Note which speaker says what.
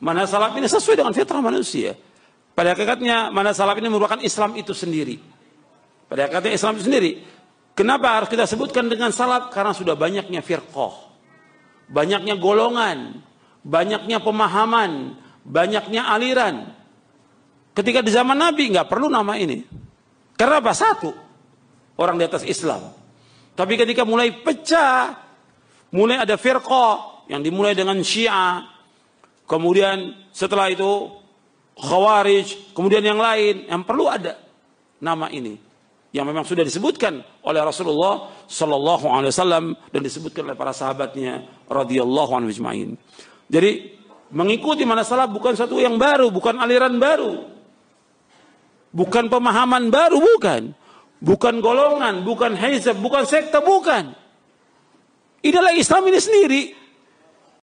Speaker 1: Mana salaf ini sesuai dengan fitrah manusia. Pada hakikatnya mana salaf ini merupakan Islam itu sendiri. Pada hakikatnya Islam itu sendiri. Kenapa harus kita sebutkan dengan salaf? Karena sudah banyaknya firqoh. Banyaknya golongan. Banyaknya pemahaman. Banyaknya aliran. Ketika di zaman Nabi nggak perlu nama ini. Karena apa? Satu. Orang di atas Islam. Tapi ketika mulai pecah. Mulai ada firqoh. Yang dimulai dengan syiah kemudian setelah itu Khawarij, kemudian yang lain yang perlu ada nama ini yang memang sudah disebutkan oleh Rasulullah Sallallahu Alaihi Wasallam dan disebutkan oleh para sahabatnya radhiyallahu anhu jma'in. Jadi mengikuti mana salah bukan satu yang baru, bukan aliran baru, bukan pemahaman baru, bukan, bukan golongan, bukan hizab, bukan sekte, bukan. Inilah Islam ini sendiri